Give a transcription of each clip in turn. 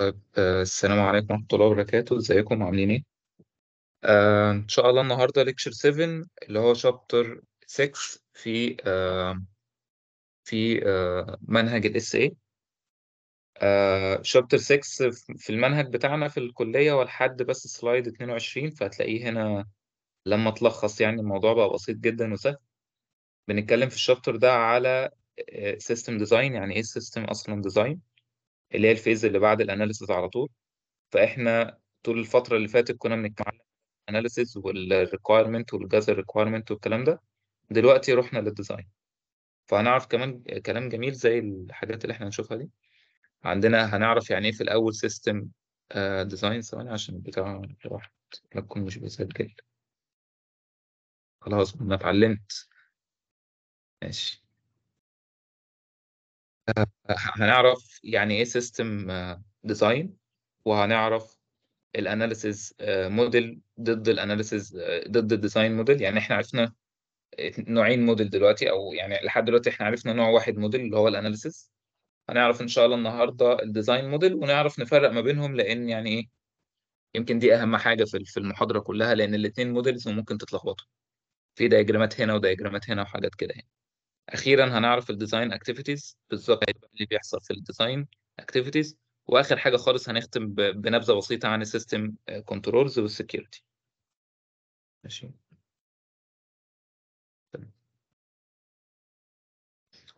طيب آه، السلام عليكم ورحمة الله وبركاته ازيكم عاملين ايه؟ آه، ان شاء الله النهارده ليكشر 7 اللي هو شابتر 6 في آه، في آه، منهج الـ SA شابتر 6 في المنهج بتاعنا في الكلية والحد بس سلايد 22 فهتلاقيه هنا لما تلخص يعني الموضوع بقى بسيط جدا وسهل بنتكلم في الشابتر ده على سيستم آه، ديزاين يعني ايه السيستم اصلا ديزاين اللي هي الفيز اللي بعد الاناليسيز على طول فاحنا طول الفتره اللي فاتت كنا بنتكلم الاناليسيز والريكويرمنت والجذر ريكويرمنت والكلام ده دلوقتي رحنا للديزاين فهنعرف كمان كلام جميل زي الحاجات اللي احنا هنشوفها دي عندنا هنعرف يعني ايه في الاول سيستم ديزاين آه، ثواني عشان بتاع الواحد ما تكون مش بيسجل خلاص انا اتعلمت ماشي هنعرف يعني ايه سيستم ديزاين آه، وهنعرف الاناليسز آه، موديل ضد الاناليسز آه، ضد الديزاين موديل يعني احنا عرفنا نوعين موديل دلوقتي او يعني لحد دلوقتي احنا عرفنا نوع واحد موديل اللي هو الاناليسز هنعرف ان شاء الله النهارده الديزاين موديل ونعرف نفرق ما بينهم لان يعني ايه يمكن دي اهم حاجه في في المحاضره كلها لان الاثنين موديلز وممكن تتلخبطوا في دياجرامات هنا ودياجرامات هنا وحاجات كده يعني اخيرا هنعرف الديزاين اكتيفيتيز بالظبط إيه اللي بيحصل في الديزاين اكتيفيتيز واخر حاجه خالص هنختم بنبذه بسيطه عن السيستم كنترولز والسكيورتي ماشي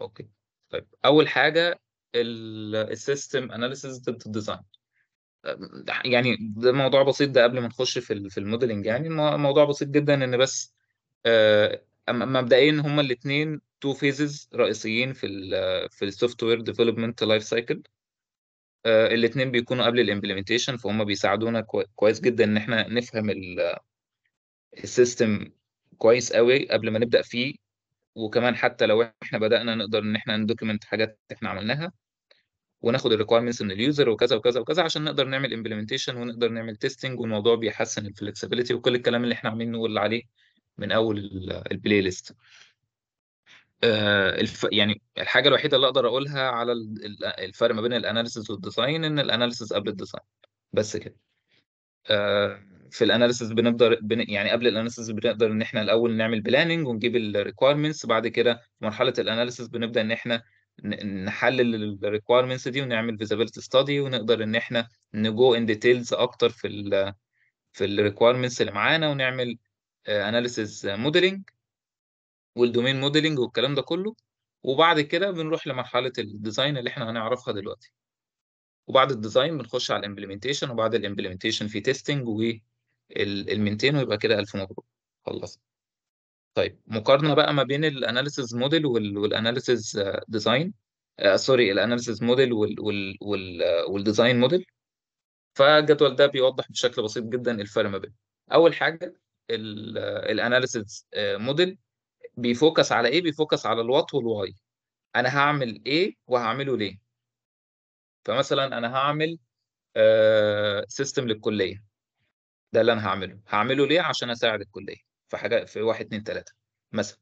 اوكي طيب اول حاجه السيستم اناليسيز ضد الديزاين آه، يعني ده موضوع بسيط ده قبل ما نخش في في الموديلنج يعني الموضوع بسيط جدا ان بس آه، مبدئيا هما الاثنين تو فيزز رئيسيين في الـ في السوفت وير ديفلوبمنت لايف سايكل الاثنين بيكونوا قبل الامبلمنتيشن فهم بيساعدونا كويس جدا ان احنا نفهم السيستم كويس قوي قبل ما نبدا فيه وكمان حتى لو احنا بدانا نقدر ان احنا ندوكيمنت حاجات احنا عملناها وناخد الريكويرمنتس من اليوزر وكذا وكذا وكذا عشان نقدر نعمل امبلمنتيشن ونقدر نعمل تيستنج والموضوع بيحسن الفلكسبيليتي وكل الكلام اللي احنا عاملين نقول عليه من اول البلاي آه، ليست يعني الحاجه الوحيده اللي اقدر اقولها على الفرق ما بين الاناليسيس والديزاين ان الاناليسيس قبل الديزاين بس كده آه، في الاناليسيس بنقدر يعني قبل الاناليسيس بنقدر ان احنا الاول نعمل بلاننج ونجيب الريكويرمنتس بعد كده في مرحله الاناليسيس بنبدا ان احنا نحلل الريكويرمنتس دي ونعمل فيزابيلتي ستادي ونقدر ان احنا نجو ان ديتيلز اكتر في الـ في الريكويرمنتس اللي معانا ونعمل اناليسيس موديلنج والدومين موديلنج والكلام ده كله وبعد كده بنروح لمرحله الديزاين اللي احنا هنعرفها دلوقتي وبعد الديزاين بنخش على الامبلمنتيشن وبعد الامبلمنتيشن في تيستنج والمينتين ويبقى كده الف مبروك خلصت طيب مقارنه بقى ما بين الاناليسيز موديل والاناليسيز ديزاين سوري الاناليسيز موديل والديزاين موديل فالجدول ده بيوضح بشكل بسيط جدا الفرق ما بين اول حاجه الاناليسيس موديل آه، بيفوكس على ايه بيفوكس على الوات والواي انا هعمل ايه وهعمله ليه فمثلا انا هعمل سيستم آه، للكليه ده اللي انا هعمله هعمله ليه عشان اساعد الكليه في حاجه في واحد اتنين تلاته مثلا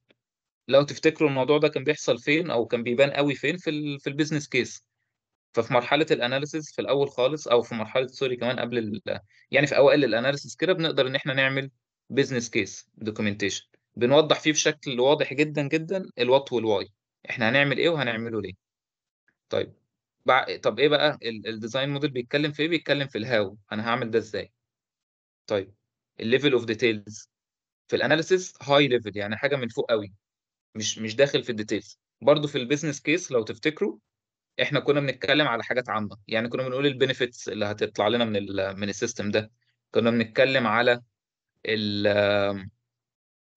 لو تفتكروا الموضوع ده كان بيحصل فين او كان بيبان قوي فين في الـ في البيزنس كيس ففي مرحله الاناليسيس في الاول خالص او في مرحله سوري كمان قبل ال يعني في اوائل الاناليسيس كده بنقدر ان احنا نعمل بزنس كيس دوكيومنتيشن بنوضح فيه بشكل واضح جدا جدا الوات والواي احنا هنعمل ايه وهنعمله ليه طيب بع... طب ايه بقى الديزاين موديل بيتكلم في ايه بيتكلم في الهاو انا هعمل ده ازاي طيب الليفل اوف ديتيلز في الاناليسيس هاي ليفل يعني حاجه من فوق قوي مش مش داخل في الديتيلز برضو في البيزنس كيس لو تفتكروا احنا كنا بنتكلم على حاجات عامه يعني كنا بنقول البينيفيتس اللي هتطلع لنا من من السيستم ده كنا بنتكلم على آه،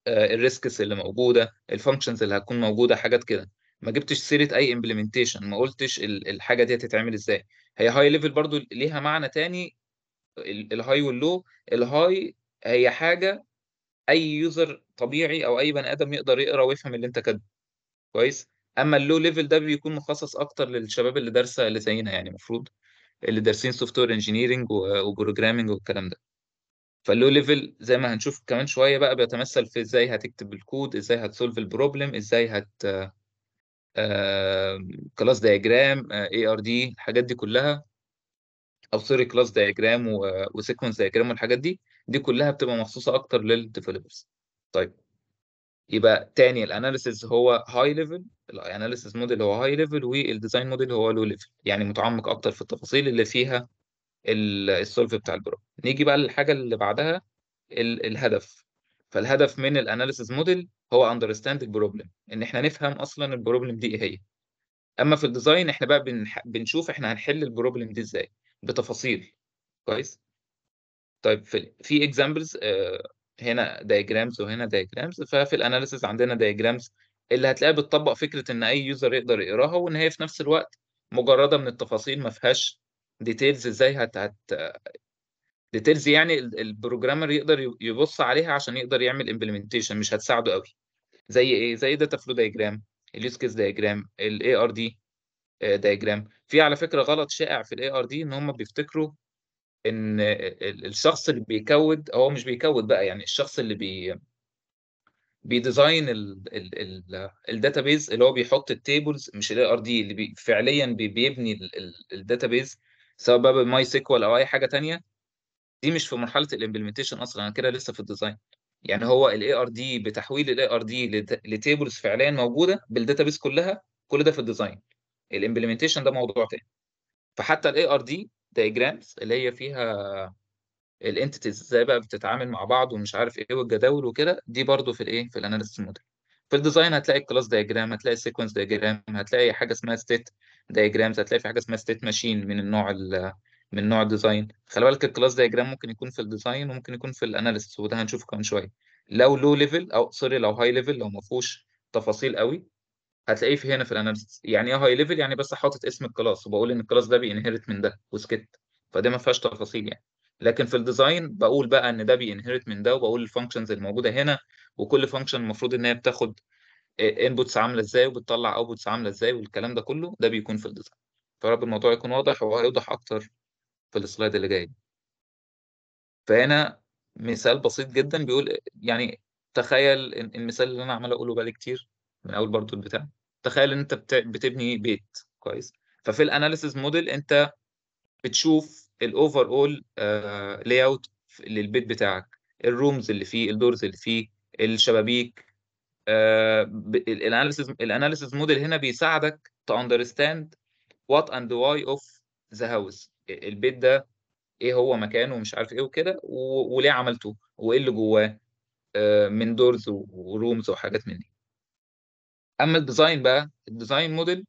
الريسكس اللي موجوده الفانكشنز اللي هتكون موجوده حاجات كده ما جبتش سيره اي امبلمنتيشن ما قلتش الحاجه دي هتتعمل ازاي هي هاي ليفل برضو ليها معنى تاني الهاي واللو الهاي هي حاجه اي يوزر طبيعي او اي بني ادم يقدر يقرا ويفهم اللي انت كاتبه كويس اما اللو ليفل ده بيكون مخصص اكتر للشباب اللي دارسه اللي زينا يعني المفروض اللي دارسين سوفت وير انجينيرنج وبروجرامنج والكلام ده فاللو ليفل زي ما هنشوف كمان شويه بقى بيتمثل في ازاي هتكتب الكود ازاي هتسولف البروبلم ازاي هت كلاس دايجرام اي ار دي الحاجات دي كلها او سوري كلاس دايجرام وسيكونس دايجرام والحاجات دي دي كلها بتبقى مخصوصه اكتر للديفلوبرز طيب يبقى تاني الاناليسيز هو هاي ليفل الاناليسيز موديل هو هاي ليفل والديزاين موديل هو لو ليفل يعني متعمق اكتر في التفاصيل اللي فيها السولف بتاع البروبلم نيجي بقى للحاجه اللي بعدها الهدف فالهدف من الاناليسيز موديل هو اندرستاند البروبلم ان احنا نفهم اصلا البروبلم دي ايه هي اما في الديزاين احنا بقى بنح... بنشوف احنا هنحل البروبلم دي ازاي بتفاصيل كويس طيب في في اكزامبلز آه، هنا دايجرامز وهنا دايجرامز ففي الاناليسيز عندنا دايجرامز اللي هتلاقيها بتطبق فكره ان اي يوزر يقدر يقراها وان هي في نفس الوقت مجرده من التفاصيل ما فيهاش ديتيلز ازاي هت هت ديتيلز يعني البروجرامر يقدر يبص عليها عشان يقدر يعمل امبلمنتيشن مش هتساعده قوي زي ايه زي داتا فلو دايجرام اليوز كيس دايجرام الاي ار دي دايجرام في على فكره غلط شائع في الاي ار دي ان هم بيفتكروا ان الشخص اللي بيكود هو مش بيكود بقى يعني الشخص اللي بي بيديزاين الداتابيز اللي هو بيحط التيبلز مش الاي ار دي اللي بي فعليا بيبني الداتابيز سواء بقى بماي سيكوال او اي حاجه ثانيه دي مش في مرحله الامبلمنتيشن اصلا انا كده لسه في الديزاين يعني هو الاي ار دي بتحويل الاي ار دي لتيبلز فعليا موجوده بالداتابيس كلها كل ده في الديزاين الامبلمنتيشن ده موضوع تاني فحتى الاي ار دي دايجرامز اللي هي فيها الانتيتيز ازاي بقى بتتعامل مع بعض ومش عارف ايه والجداول وكده دي برضو في الايه في الاناليسيس موديل في الديزاين هتلاقي الكلاس دايجرام هتلاقي السيكونس دايجرام هتلاقي حاجه اسمها ستيت دايجرامز هتلاقي في حاجه اسمها ستيت ماشين من النوع من نوع الديزاين خلي بالك الكلاس دايجرام ممكن يكون في الديزاين وممكن يكون في الاناليسيس وده هنشوفه كمان شويه لو لو ليفل او سوري لو هاي ليفل لو ما فيهوش تفاصيل قوي هتلاقيه في هنا في الاناليسيس يعني ايه هاي ليفل يعني بس حاطط اسم الكلاس وبقول ان الكلاس ده بينهرت من ده وسكت فده ما فيهاش تفاصيل يعني لكن في الديزاين بقول بقى ان ده بينهرت من ده وبقول الفانكشنز الموجوده هنا وكل فانكشن المفروض ان هي بتاخد انبوتس عامله ازاي وبتطلع اوتبوتس عامله ازاي والكلام ده كله ده بيكون في الديزاين فرب الموضوع يكون واضح وهيوضح اكتر في السلايد اللي جاي فهنا مثال بسيط جدا بيقول يعني تخيل المثال اللي انا عمال اقوله بقالي كتير من اول برضو البتاع تخيل ان انت بتبني بيت كويس ففي الاناليسيز موديل انت بتشوف الاوفر اول لاي اوت للبيت بتاعك الرومز اللي فيه الدورز اللي فيه الشبابيك الاناليسيس الاناليسيس موديل هنا بيساعدك تو اندرستاند وات اند واي اوف ذا هاوس البيت ده ايه هو مكانه ومش عارف ايه وكده وليه عملته وايه اللي جواه آه، من دورز ورومز وحاجات من دي اما الديزاين بقى الديزاين موديل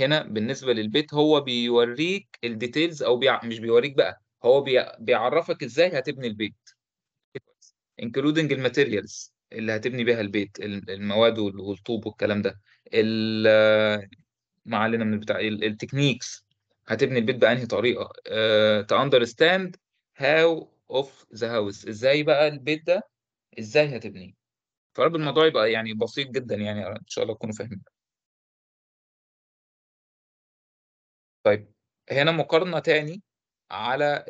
هنا بالنسبه للبيت هو بيوريك الديتيلز او بيع... مش بيوريك بقى هو بي... بيعرفك ازاي هتبني البيت including الماتيريالز اللي هتبني بيها البيت المواد والطوب والكلام ده ما علينا من بتاع التكنيكس هتبني البيت بأنهي طريقة تو اندرستاند هاو اوف ذا هاوس ازاي بقى البيت ده ازاي هتبنيه فرب الموضوع يبقى يعني بسيط جدا يعني ان شاء الله تكونوا فاهمين طيب هنا مقارنة تاني على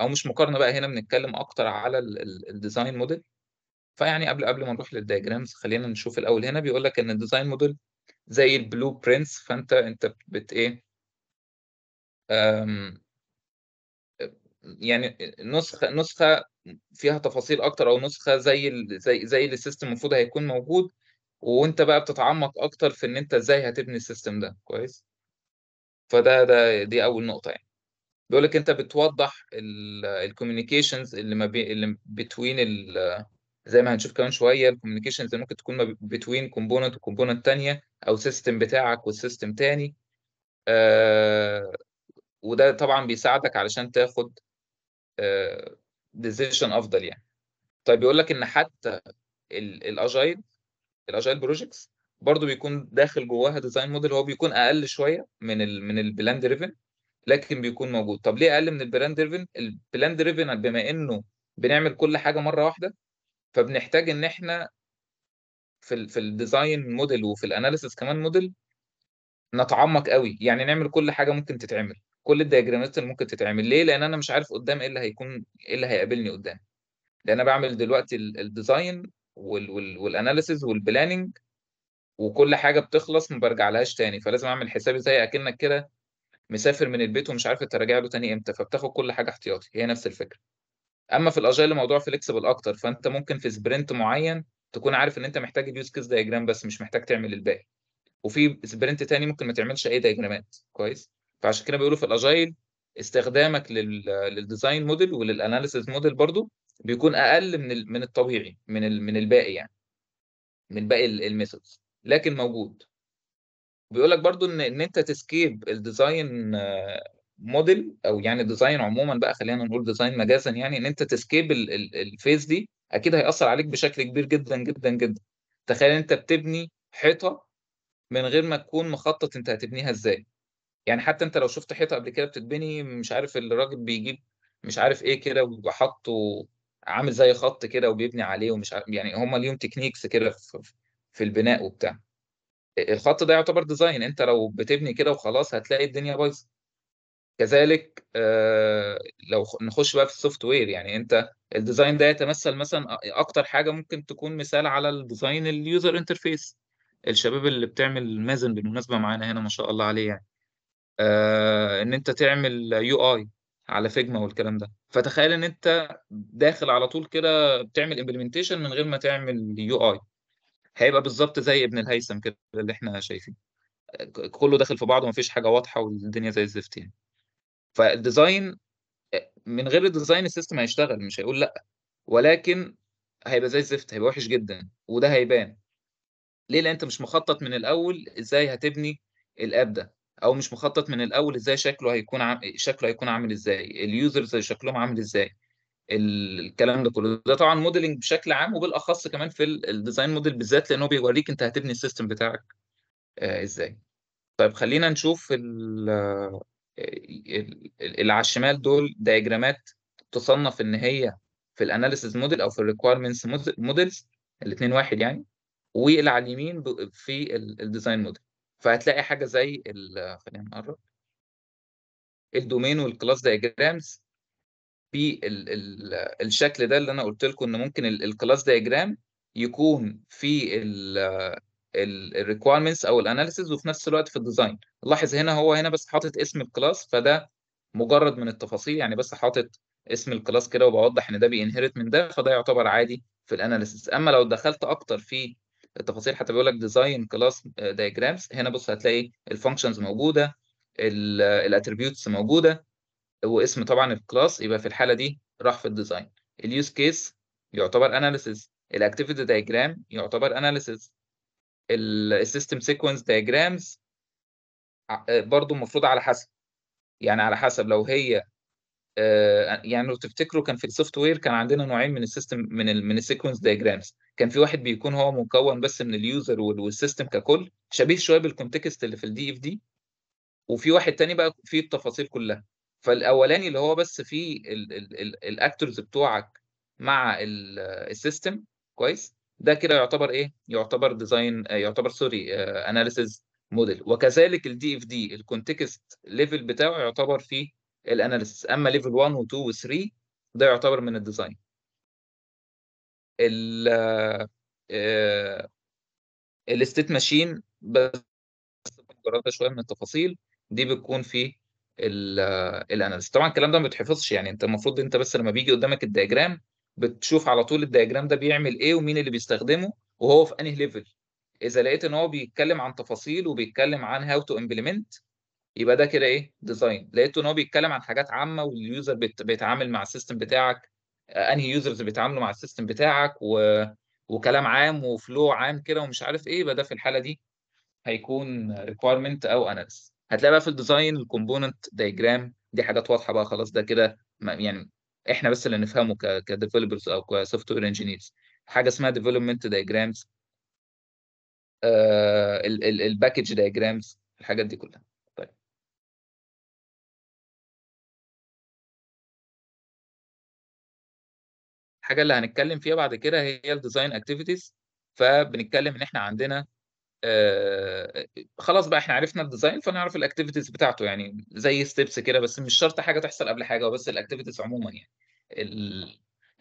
او مش مقارنة بقى هنا بنتكلم اكتر على الديزاين موديل فيعني قبل قبل ما نروح للدياجرامز خلينا نشوف الاول هنا بيقول لك ان الديزاين موديل زي البلو برينتس فانت انت بت ايه يعني نسخه نسخه فيها تفاصيل اكتر او نسخه زي ال زي زي السيستم المفروض هيكون موجود وانت بقى بتتعمق اكتر في ان انت ازاي هتبني السيستم ده كويس فده ده دي اول نقطه يعني بيقول لك انت بتوضح الكوميونيكيشنز اللي ما بين اللي بتوين ال زي ما هنشوف كمان شويه الكوميونيكيشنز ممكن تكون بتوين كومبوننت وكومبوننت ثانيه او سيستم بتاعك والسيستم ثاني آه وده طبعا بيساعدك علشان تاخد آه افضل يعني طيب بيقول لك ان حتى الاجايل الاجايل بروجكتس برضه بيكون داخل جواها ديزاين موديل هو بيكون اقل شويه من الـ من البلان دريفن لكن بيكون موجود طب ليه اقل من البلان دريفن البلان دريفن بما انه بنعمل كل حاجه مره واحده فبنحتاج ان احنا في الـ في الديزاين موديل وفي الاناليسيس كمان موديل نتعمق قوي يعني نعمل كل حاجه ممكن تتعمل كل الدياجرامات اللي ممكن تتعمل ليه لان انا مش عارف قدام ايه اللي هيكون ايه اللي هيقابلني قدام لان انا بعمل دلوقتي الديزاين والاناليسيس والبلاننج وكل حاجه بتخلص ما برجعلهاش تاني فلازم اعمل حسابي زي اكنك كده مسافر من البيت ومش عارف راجع له تاني امتى فبتاخد كل حاجه احتياطي هي نفس الفكره اما في الاجايل الموضوع فليكسبل اكتر فانت ممكن في سبرنت معين تكون عارف ان انت محتاج اليوز كيس دايجرام بس مش محتاج تعمل الباقي وفي سبرنت تاني ممكن ما تعملش اي دايجرامات كويس فعشان كده بيقولوا في الاجايل استخدامك للديزاين موديل وللاناليسيز موديل برضو بيكون اقل من من الطبيعي من من الباقي يعني من باقي الميثودز لكن موجود بيقول لك برضو ان ان انت تسكيب الديزاين موديل او يعني ديزاين عموما بقى خلينا نقول ديزاين مجازا يعني ان انت تسكيب الفيز دي اكيد هيأثر عليك بشكل كبير جدا جدا جدا تخيل انت بتبني حيطه من غير ما تكون مخطط انت هتبنيها ازاي يعني حتى انت لو شفت حيطه قبل كده بتتبني مش عارف الراجل بيجيب مش عارف ايه كده وحطه عامل زي خط كده وبيبني عليه ومش عارف يعني هم ليهم تكنيكس كده في, في البناء وبتاع الخط ده يعتبر ديزاين انت لو بتبني كده وخلاص هتلاقي الدنيا بايظه كذلك آه، لو نخش بقى في السوفت وير يعني انت الديزاين ده يتمثل مثلا اكتر حاجه ممكن تكون مثال على الديزاين اليوزر انترفيس الشباب اللي بتعمل مازن بالمناسبه معانا هنا ما شاء الله عليه يعني آه، ان انت تعمل يو اي على فيجما والكلام ده فتخيل ان انت داخل على طول كده بتعمل امبلمنتيشن من غير ما تعمل يو اي هيبقى بالظبط زي ابن الهيثم كده اللي احنا شايفينه آه، كله داخل في بعضه ما فيش حاجه واضحه والدنيا زي الزفت يعني فالديزاين من غير الديزاين السيستم هيشتغل مش هيقول لا ولكن هيبقى زي الزفت هيبقى وحش جدا وده هيبان ليه لان انت مش مخطط من الاول ازاي هتبني الاب ده او مش مخطط من الاول ازاي شكله هيكون عم... شكله هيكون عامل ازاي اليوزرز شكلهم عامل ازاي الكلام ده كله ده طبعا موديلنج بشكل عام وبالاخص كمان في الديزاين موديل بالذات لانه بيوريك انت هتبني السيستم بتاعك آه ازاي طيب خلينا نشوف ال اللي على الشمال دول دياجرامات تصنف ان هي في الاناليسيز موديل او في الريكويرمنتس موديلز الاثنين واحد يعني واللي على اليمين في الديزاين موديل فهتلاقي حاجه زي خلينا نقرب الدومين والكلاس دياجرامز في الشكل ده اللي انا قلت لكم ان ممكن الكلاس دياجرام يكون في الريكويرمنتس او الاناليسز وفي نفس الوقت في الديزاين لاحظ هنا هو هنا بس حاطط اسم الكلاس فده مجرد من التفاصيل يعني بس حاطط اسم الكلاس كده وبوضح ان ده بينهرت من ده فده يعتبر عادي في الاناليسز اما لو دخلت اكتر في التفاصيل حتى بيقول لك ديزاين كلاس دايجرامز هنا بص هتلاقي الفانكشنز موجوده الاتريبيوتس موجوده واسم طبعا الكلاس يبقى في الحاله دي راح في الديزاين اليوز كيس يعتبر اناليسز الاكتيفيتي دايجرام يعتبر اناليسز السيستم سيكونس دايجرامز برضو المفروض على حسب يعني على حسب لو هي آه، يعني لو تفتكروا كان في السوفت وير كان عندنا نوعين من السيستم من الـ من السيكونس دايجرامز كان في واحد بيكون هو مكون بس من اليوزر والسيستم ككل شبيه شويه بالكونتكست اللي في الدي اف دي وفي واحد تاني بقى فيه التفاصيل كلها فالاولاني اللي هو بس فيه الاكتورز بتوعك مع السيستم آه، كويس ده كده يعتبر ايه يعتبر ديزاين آه، يعتبر سوري اناليسيز موديل وكذلك الدي اف دي الكونتكست ليفل بتاعه يعتبر في الاناليسز اما ليفل 1 و2 و3 ده يعتبر من الديزاين ال الستيت ماشين آه، آه، بس مجرد شويه من التفاصيل دي بتكون في الاناليسيس طبعا الكلام ده ما بيتحفظش يعني انت المفروض انت بس لما بيجي قدامك الدياجرام بتشوف على طول الدياجرام ده بيعمل ايه ومين اللي بيستخدمه وهو في انهي ليفل اذا لقيت ان هو بيتكلم عن تفاصيل وبيتكلم عن هاو تو امبلمنت يبقى ده كده ايه ديزاين لقيته ان هو بيتكلم عن حاجات عامه واليوزر بيتعامل مع السيستم بتاعك انهي يوزرز بيتعاملوا مع السيستم بتاعك و... وكلام عام وفلو عام كده ومش عارف ايه يبقى ده في الحاله دي هيكون ريكويرمنت او اناليس هتلاقي بقى في الديزاين الكومبوننت دايجرام دي حاجات واضحه بقى خلاص ده كده يعني احنا بس اللي نفهمه كديفلوبرز او كسوفت وير انجينيرز حاجه اسمها ديفلوبمنت دايجرامز الباكج دايجرامز الحاجات دي كلها طيب الحاجه اللي هنتكلم فيها بعد كده هي الديزاين اكتيفيتيز فبنتكلم ان احنا عندنا آه، خلاص بقى احنا عرفنا الديزاين فنعرف الاكتيفيتيز بتاعته يعني زي ستيبس كده بس مش شرط حاجه تحصل قبل حاجه وبس الاكتيفيتيز عموما يعني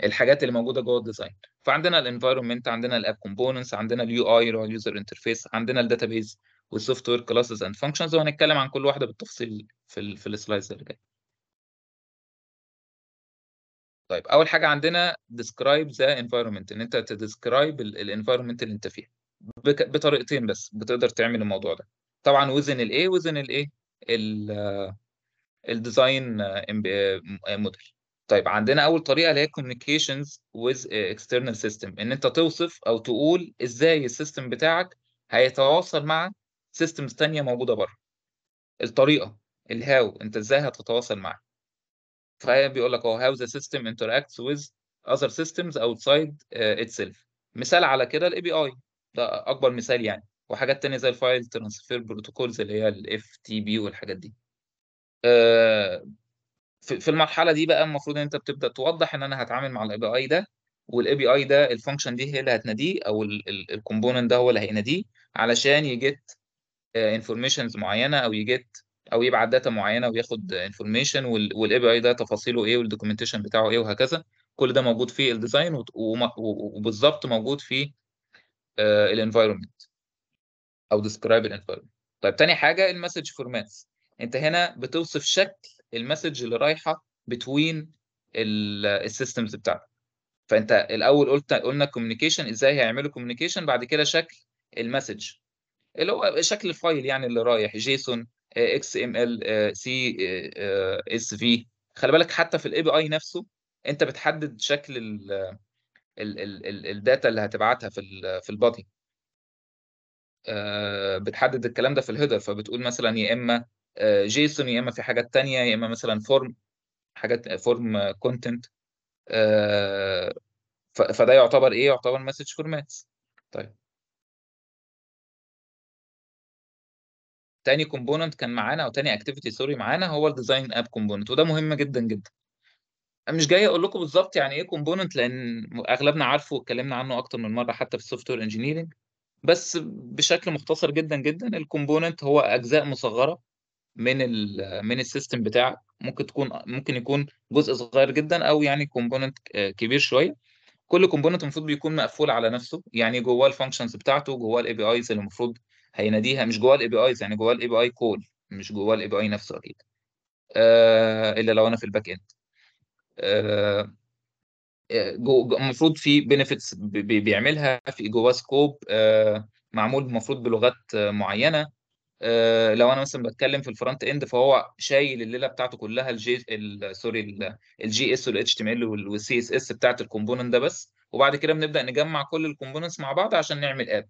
الحاجات اللي موجوده جوه الديزاين فعندنا الانفايرمنت عندنا الاب كومبوننتس عندنا اليو اي اللي هو اليوزر انترفيس عندنا الداتابيز والسوفت وير كلاسز اند فانكشنز وهنتكلم عن كل واحده بالتفصيل في الـ في السلايدز اللي جايه طيب اول حاجه عندنا describe the environment ان انت تديسكرايب الانفايرمنت اللي انت فيها بك... بطريقتين بس بتقدر تعمل الموضوع ده طبعا وزن الايه وزن الايه الديزاين موديل طيب عندنا اول طريقه اللي هي كوميونيكيشنز ويز اكسترنال سيستم ان انت توصف او تقول ازاي السيستم بتاعك هيتواصل مع سيستمز تانية موجوده بره الطريقه الهاو انت ازاي هتتواصل معاه فبيقول لك اهو how the system interacts with other systems outside uh, itself مثال على كده الاي بي اي ده اكبر مثال يعني وحاجات تانية زي الفايل ترانسفير بروتوكولز اللي هي الاف تي بي والحاجات دي آه، في المرحله دي بقى المفروض ان انت بتبدا توضح ان انا هتعامل مع الاي بي اي ده والاي بي اي ده الفانكشن دي هي اللي هتناديه او الكومبوننت ده هو اللي هيناديه علشان يجيت انفورميشنز آه، معينه او يجيت او يبعت داتا معينه وياخد انفورميشن والاي بي اي ده تفاصيله ايه والدوكيومنتيشن بتاعه ايه وهكذا كل ده موجود في الديزاين وبالظبط موجود في آه، الانفايرمنت او ديسكرايب الانفايرمنت طيب تاني حاجه المسج فورمات انت هنا بتوصف شكل المسج اللي رايحه بتوين السيستمز بتاعتك فانت الاول قلت قلنا كوميونيكيشن ازاي هيعملوا كوميونيكيشن بعد كده شكل المسج اللي هو شكل الفايل يعني اللي رايح جيسون آه، اكس ام ال آه، سي اس في خلي بالك حتى في الاي بي اي نفسه انت بتحدد شكل الداتا اللي هتبعتها في في البادي آه، بتحدد الكلام ده في الهيدر فبتقول مثلا يا اما جيسون آه، يا اما في حاجات تانية يا اما مثلا فورم حاجات آه، فورم كونتنت فده يعتبر ايه يعتبر مسج فورمات طيب تاني كومبوننت كان معانا او تاني اكتيفيتي سوري معانا هو الديزاين اب كومبوننت وده مهم جدا جدا أنا مش جاي أقول لكم بالظبط يعني إيه كومبوننت لأن أغلبنا عارفه واتكلمنا عنه أكتر من مرة حتى في السوفت وير انجينيرنج بس بشكل مختصر جدا جدا الكومبوننت هو أجزاء مصغرة من الـ من السيستم بتاعك ممكن تكون ممكن يكون جزء صغير جدا أو يعني كومبوننت كبير شوية كل كومبوننت المفروض بيكون مقفول على نفسه يعني جواه الفانكشنز بتاعته جواه الاي بي ايز اللي المفروض هيناديها مش جواه الاي بي ايز يعني جواه الاي بي اي كول مش جواه الاي بي اي نفسه اكيد آه، الا لو انا في الباك اند المفروض آه، آه، في بنفيتس بيعملها في جواه سكوب آه، معمول المفروض بلغات معينه لو انا مثلا بتكلم في الفرونت اند فهو شايل الليله بتاعته كلها الجي سوري الجي اس والاتش تي ام ال والسي اس اس بتاعت الكومبوننت ده بس وبعد كده بنبدا نجمع كل الكومبوننتس مع بعض عشان نعمل اب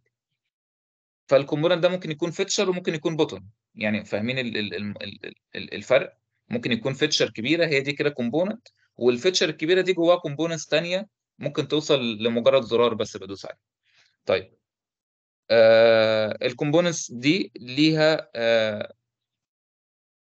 فالكومبوننت ده ممكن يكون فيتشر وممكن يكون بوتن يعني فاهمين الفرق ممكن يكون فيتشر كبيره هي دي كده كومبوننت والفيتشر الكبيره دي جواها كومبوننتس ثانيه ممكن توصل لمجرد زرار بس بدوس عليه طيب آه الكومبوننتس دي ليها آه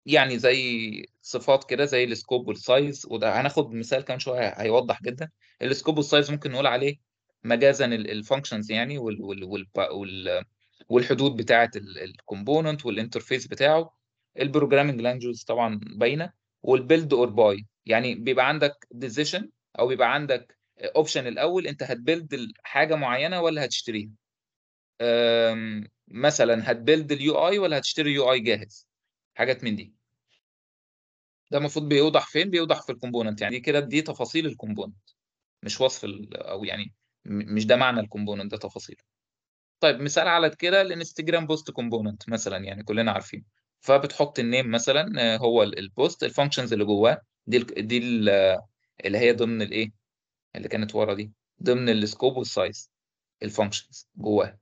يعني زي صفات كده زي السكوب والسايز وده هناخد مثال كمان شويه هيوضح جدا السكوب والسايز ممكن نقول عليه مجازا الفانكشنز يعني وال وال وال والحدود بتاعه الكومبوننت والانترفيس بتاعه البروجرامنج لانجوز طبعا باينه والبيلد اور باي يعني بيبقى عندك ديزيشن او بيبقى عندك اوبشن الاول انت هتبيلد حاجه معينه ولا هتشتريها مثلا هتبيلد اليو اي ولا هتشتري يو اي جاهز حاجات من دي ده المفروض بيوضح فين بيوضح في الكومبوننت يعني دي كده دي تفاصيل الكومبوننت مش وصف او يعني مش ده معنى الكومبوننت ده تفاصيله طيب مثال على كده الانستجرام بوست كومبوننت مثلا يعني كلنا عارفين فبتحط النيم مثلا آه، هو البوست الفانكشنز اللي جواه دي دي اللي هي ضمن الايه اللي كانت ورا دي ضمن السكوب والسايز الفانكشنز جواها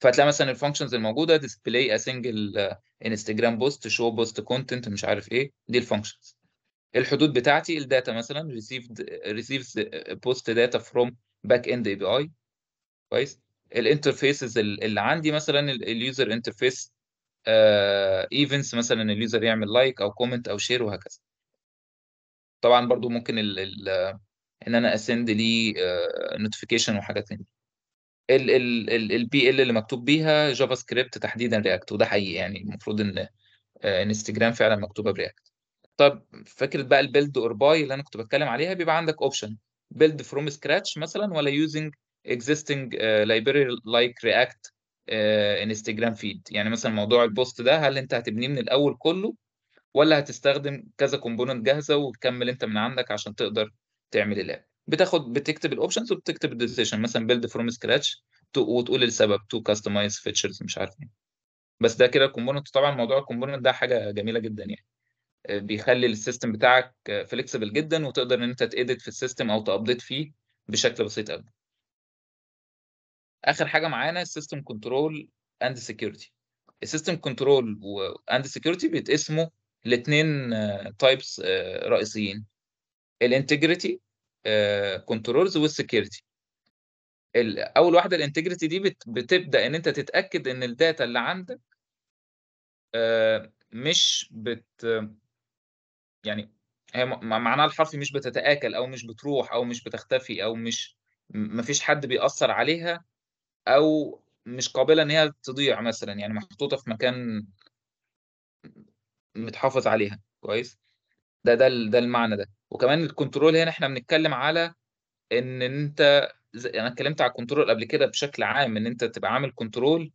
فتلاقي مثلا الفانكشنز الموجوده ديسبلاي ا سنجل انستجرام بوست شو بوست كونتنت مش عارف ايه دي الفانكشنز الحدود بتاعتي الداتا مثلا ريسيفد ريسيفز بوست داتا فروم باك اند اي بي اي كويس الانترفيسز اللي عندي مثلا اليوزر انترفيس ايفنتس مثلا اليوزر يعمل لايك like او كومنت او شير وهكذا طبعا برضو ممكن الـ الـ ان انا اسند ليه نوتيفيكيشن آه، وحاجات ثانيه ال البي ال اللي مكتوب بيها جافا سكريبت تحديدا رياكت وده حقيقي يعني المفروض ان انستجرام آه، فعلا مكتوبه برياكت طب فكره بقى البيلد اور باي اللي انا كنت بتكلم عليها بيبقى عندك اوبشن بيلد فروم سكراتش مثلا ولا يوزنج اكزيستنج لايبرري لايك رياكت انستجرام فيد يعني مثلا موضوع البوست ده هل انت هتبنيه من الاول كله ولا هتستخدم كذا كومبوننت جاهزه وتكمل انت من عندك عشان تقدر تعمل اللاب بتاخد بتكتب الاوبشنز وبتكتب الديسيشن مثلا بيلد فروم سكراتش وتقول السبب تو كاستمايز فيتشرز مش عارف ايه بس ده كده الكومبوننت طبعا موضوع الكومبوننت ده حاجه جميله جدا يعني آه، بيخلي السيستم بتاعك فليكسبل آه، جدا وتقدر ان انت تاديت في السيستم او تابديت فيه بشكل بسيط قوي اخر حاجه معانا السيستم كنترول اند سكيورتي السيستم كنترول اند سكيورتي بيتقسموا الاثنين تايبس آه، آه، رئيسيين الانتجريتي كنترولز آه، والسكيورتي اول واحده الانتجريتي دي بتبدا ان انت تتاكد ان الداتا اللي عندك مش بت يعني هي معناها الحرفي مش بتتآكل او مش بتروح او مش بتختفي او مش مفيش حد بيأثر عليها او مش قابله ان هي تضيع مثلا يعني محطوطه في مكان متحافظ عليها كويس ده ده ده المعنى ده وكمان الكنترول هنا احنا بنتكلم على ان انت يعني انا اتكلمت على الكنترول قبل كده بشكل عام ان انت تبقى عامل كنترول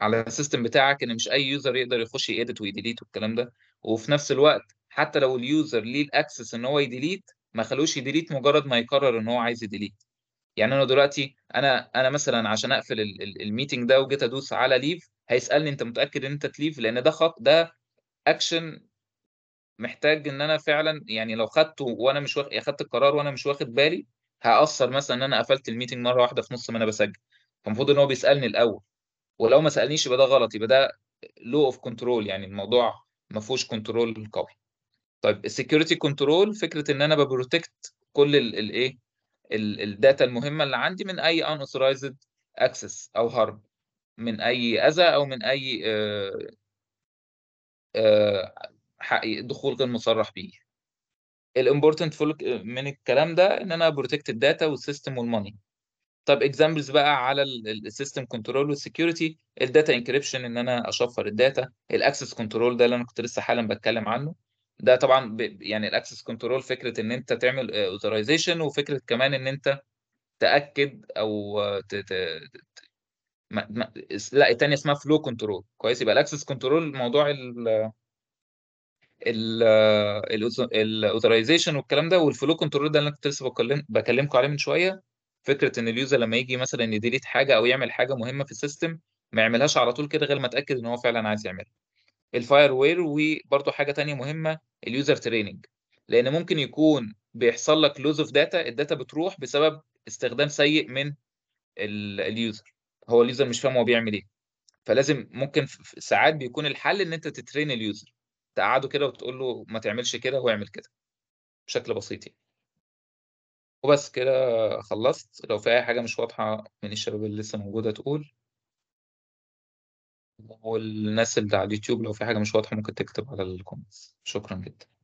على السيستم بتاعك ان مش اي يوزر يقدر يخش يديت ويديليت والكلام ده وفي نفس الوقت حتى لو اليوزر ليه الاكسس ان هو يديليت ما خلوش يديليت مجرد ما يقرر ان هو عايز يديليت يعني انا دلوقتي انا انا مثلا عشان اقفل الميتنج ده وجيت ادوس على ليف هيسالني انت متاكد ان انت تليف لان ده خط ده اكشن محتاج ان انا فعلا يعني لو خدته وانا مش واخد اخدت يعني القرار وانا مش واخد بالي هاثر مثلا ان انا قفلت الميتنج مره واحده في نص ما انا بسجل فالمفروض ان هو بيسالني الاول ولو ما سالنيش يبقى ده غلط يبقى ده لو اوف كنترول يعني الموضوع ما فيهوش كنترول قوي طيب السكيورتي كنترول فكره ان انا ببروتكت كل الايه الداتا المهمه اللي عندي من اي unauthorized اكسس او هارم من اي اذى او من اي آه، آه، دخول غير مصرح بيه الامبورتنت آه، من الكلام ده ان انا بروتكت الداتا والسيستم والماني طب اكزامبلز بقى على السيستم كنترول والسكيورتي الداتا انكريبشن ان انا اشفر الداتا الاكسس كنترول ده اللي انا كنت لسه حالا بتكلم عنه ده طبعا يعني الاكسس كنترول فكره ان انت تعمل اوثرايزيشن آه، وفكره كمان ان انت تاكد او ما... ما... لا الثانيه اسمها فلو كنترول كويس يبقى الاكسس كنترول موضوع ال الاوثرايزيشن والكلام ده والفلو كنترول ده اللي انا كنت لسه بكلم بكلمكم عليه من شويه فكره ان اليوزر لما يجي مثلا يديليت حاجه او يعمل حاجه مهمه في السيستم ما يعملهاش على طول كده غير ما اتاكد ان هو فعلا عايز يعملها الفاير وير وبرده حاجه ثانيه مهمه اليوزر تريننج لان ممكن يكون بيحصل لك لوز اوف داتا الداتا بتروح بسبب استخدام سيء من اليوزر هو اليوزر مش فاهم هو بيعمل ايه فلازم ممكن ساعات بيكون الحل ان انت تترين اليوزر تقعده كده وتقول له ما تعملش كده واعمل كده بشكل بسيط يعني وبس كده خلصت لو في اي حاجه مش واضحه من الشباب اللي لسه موجوده تقول والناس اللي على اليوتيوب لو في حاجه مش واضحه ممكن تكتب على الكومنتس شكرا جدا